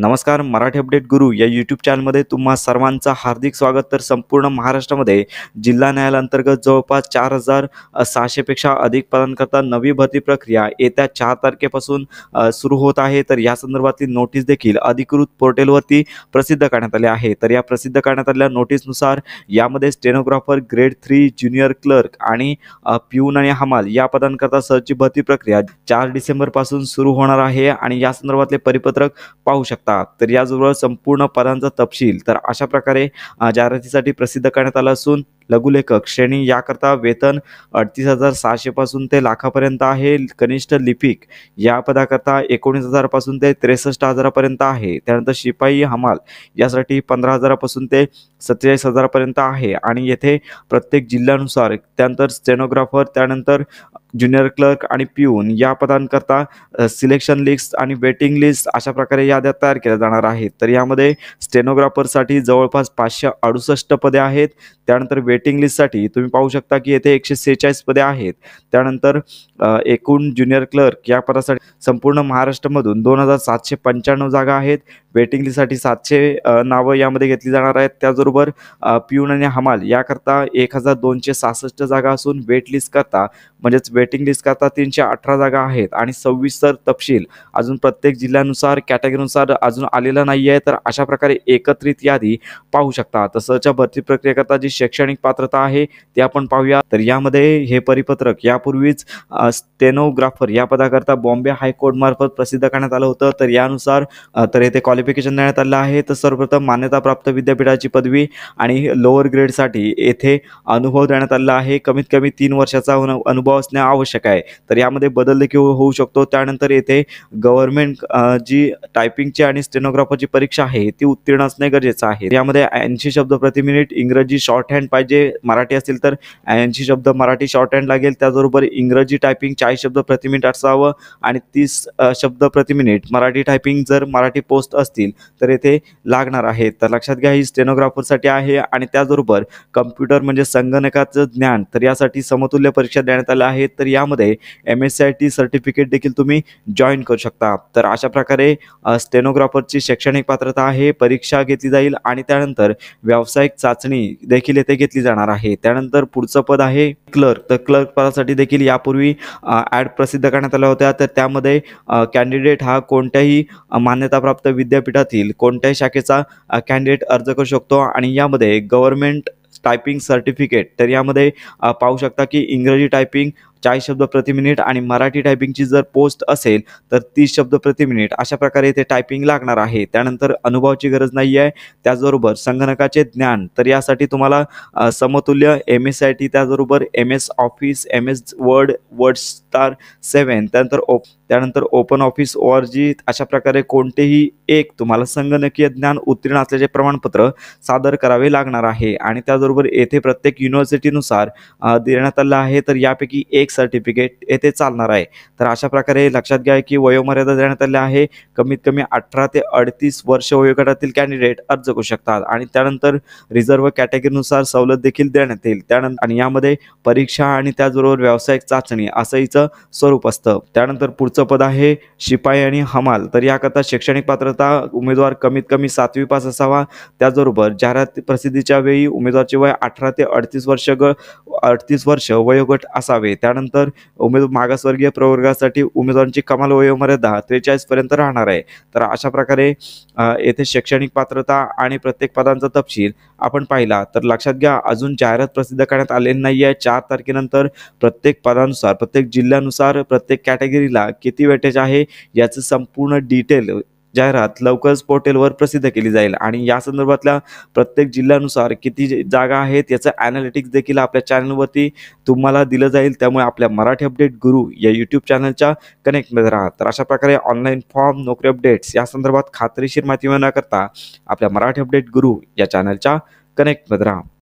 नमस्कार मराठी अपडेट गुरु या यूट्यूब चॅनलमध्ये तुम्हा सर्वांचं हार्दिक स्वागत तर संपूर्ण महाराष्ट्रामध्ये जिल्हा न्यायालयांतर्गत जवळपास चार हजार सहाशेपेक्षा अधिक पदांकरता नवी भरती प्रक्रिया येत्या चार तारखेपासून सुरू होत आहे तर या संदर्भातली नोटीस देखील अधिकृत पोर्टलवरती प्रसिद्ध करण्यात आली आहे तर या प्रसिद्ध करण्यात आलेल्या नोटीसनुसार यामध्ये stenographer grade three junior clerk आणि प्यून आणि हमाल या पदांकरता सरची भरती प्रक्रिया चार डिसेंबरपासून सुरू होणार आहे आणि या संदर्भातले परिपत्रक पाहू शकता शकता तर याचबरोबर संपूर्ण पदांचा तपशील तर अशा प्रकारे जाहिरातीसाठी प्रसिद्ध करण्यात आला असून लघुलेखक श्रेणी याकरता वेतन अडतीस हजार सहाशेपासून ते लाखापर्यंत आहे कनिष्ठ लिपिक या पदाकरता एकोणीस हजारापासून ते त्रेसष्ट हजारापर्यंत आहे त्यानंतर शिपाई हमाल यासाठी पंधरा हजारापासून ते सत्तेचाळीस हजारापर्यंत आहे आणि येथे प्रत्येक जिल्ह्यानुसार त्यानंतर स्टेनोग्राफर त्यानंतर ज्युनियर क्लर्क आणि पिऊन या पदांकरता सिलेक्शन लिस्ट आणि वेटिंग लिस्ट अशा प्रकारे याद्या तयार केल्या जाणार आहेत तर यामध्ये स्टेनोग्राफरसाठी जवळपास पाचशे अडुसष्ट पदे आहेत त्यानंतर वेटिंग लिस्टसाठी तुम्ही पाहू शकता की येथे एकशे सेहेचाळीस पदे आहेत त्यानंतर एकूण ज्युनियर क्लर्क या पदासाठी संपूर्ण महाराष्ट्रामधून दोन हजार सातशे पंच्याण्णव जागा आहेत वेटिंग लिस्टसाठी सातशे नावं यामध्ये घेतली जाणार आहेत त्याचबरोबर पिऊन आणि हमाल याकरता एक हजार दोनशे सासष्ट जागा असून वेट लिस्ट करता म्हणजेच वेट वेटिंग लिस्ट करता तीनशे अठरा जागा आहेत आणि सविस्तर तपशील अजून प्रत्येक जिल्ह्यानुसार कॅटेगरीनुसार अजून आलेला नाही आहे तर अशा प्रकारे एकत्रित यादी पाहू शकता तसंच्या भरती करता जी शैक्षणिक पात्रता आहे ती आपण पाहूया तर यामध्ये हे परिपत्रक यापूर्वीच स्टेनोग्राफर या पदाकरता बॉम्बे हायकोर्ट मार्फत प्रसिद्ध करण्यात आलं होतं तर यानुसार तर येथे क्वालिफिकेशन देण्यात आलं आहे तर सर्वप्रथम मान्यताप्राप्त विद्यापीठाची पदवी आणि लोअर ग्रेडसाठी येथे अनुभव देण्यात आला आहे कमीत कमी तीन वर्षाचा अनुभव आवश्यक आहे तर यामध्ये बदल देखील होऊ शकतो त्यानंतर येथे गव्हर्नमेंट जी टायपिंगची आणि स्टेनोग्राफरची परीक्षा आहे ती उत्तीर्ण असणे गरजेचं आहे यामध्ये ऐंशी शब्द प्रति मिनिट इंग्रजी शॉर्ट हँड पाहिजे मराठी असतील तर ऐंशी शब्द मराठी शॉर्ट हँड लागेल त्याचबरोबर इंग्रजी टायपिंग चाळीस शब्द प्रति मिनिट असावं आणि तीस शब्द प्रति मिनिट मराठी टायपिंग जर मराठी पोस्ट असतील तर येथे लागणार आहे तर लक्षात घ्या ही स्टेनोग्राफरसाठी आहे आणि त्याचबरोबर कम्प्युटर म्हणजे संगणकाचं ज्ञान तर यासाठी समतुल्य परीक्षा देण्यात आल्या आहेत तर यामध्ये M S C I T certificate देखील तुम्ही जॉईन करू शकता तर अशा प्रकारे स्टेनोग्राफरची शैक्षणिक पात्रता आहे परीक्षा घेतली जाईल आणि त्यानंतर व्यावसायिक चाचणी देखील येथे घेतली जाणार आहे त्यानंतर पुढचं पद आहे क्लर्क तर क्लर्क पदासाठी देखील यापूर्वी ॲड प्रसिद्ध करण्यात आल्या होत्या तर त्यामध्ये कॅन्डिडेट हा कोणत्याही मान्यताप्राप्त विद्यापीठातील कोणत्याही शाखेचा कॅन्डिडेट अर्ज करू शकतो आणि यामध्ये गव्हर्मेंट टायपिंग सर्टिफिकेट तर यामध्ये पाहू शकता की इंग्रजी टायपिंग चाळीस शब्द प्रति मिनिट आणि मराठी टायपिंगची जर पोस्ट असेल तर तीस शब्द प्रति मिनिट अशा प्रकारे ते टायपिंग लागणार आहे त्यानंतर अनुभवाची गरज नाही आहे त्याचबरोबर संगणकाचे ज्ञान तर यासाठी तुम्हाला समतुल्य एम टी त्याचबरोबर M S office M S word word star seven त्यानंतर ओप त्यानंतर open office O R G अशा प्रकारे कोणतेही एक तुम्हाला संगणकीय ज्ञान उत्तीर्ण असल्याचे प्रमाणपत्र सादर करावे लागणार आहे आणि त्याचबरोबर येथे प्रत्येक युनिव्हर्सिटीनुसार देण्यात आलं आहे तर यापैकी एक सर्टिफिकेट येथे चालणार आहे तर अशा प्रकारे लक्षात घ्या की वयोमर्यादा देण्यात आल्या आहे कमीत कमी अठरा ते अडतीस वर्ष वयोगटातील कॅन्डिडेट अर्ज करू शकतात आणि त्यानंतर रिझर्व्ह कॅटेगरीनुसार सवलत देखील देण्यात येईल त्यानंतर आणि यामध्ये परीक्षा आणि त्याचबरोबर व्यावसायिक चाचणी असं हिचं स्वरूप असतं त्यानंतर पुढचं उच्च पद आहे शिपाई आणि हमाल तर याकरता शैक्षणिक पात्रता उमेदवार कमीत कमी सातवी पास असावा त्याचबरोबर जाहिरात प्रसिद्धीच्या वेळी उमेदवारचे वय अठरा ते अडतीस वर्ष ग अडतीस वर्ष वयोगट असावे त्यानंतर उमेद मागासवर्गीय प्रवर्गासाठी उमेदवारांची कमाल वयोमर्यादा त्रेचाळीसपर्यंत राहणार आहे तर अशा प्रकारे येथे शैक्षणिक पात्रता आणि प्रत्येक पदांचा तपशील आपण पाहिला तर लक्षात घ्या अजून जाहिरात प्रसिद्ध करण्यात आलेली नाही आहे चार तारखेनंतर प्रत्येक पदानुसार प्रत्येक जिल्ह्यानुसार प्रत्येक कॅटेगरीला किती वेटेज आहे याचं संपूर्ण डिटेल जाहिरात लवकरच पोर्टलवर प्रसिद्ध केली जाईल आणि या संदर्भातल्या प्रत्येक जिल्ह्यानुसार किती जागा आहेत याचं ॲनालिटिक्स देखील आपल्या चॅनलवरती तुम्हाला दिलं जाईल त्यामुळे आपल्या मराठी अपडेट गुरु या यूट्यूब चॅनलच्या कनेक्टमध्ये राहा तर अशा प्रकारे ऑनलाईन फॉर्म नोकरी अपडेट्स या संदर्भात खात्रीशीर माहिती मिळण्याकरता आपल्या मराठी अपडेट गुरु या चॅनलच्या कनेक्टमध्ये राहा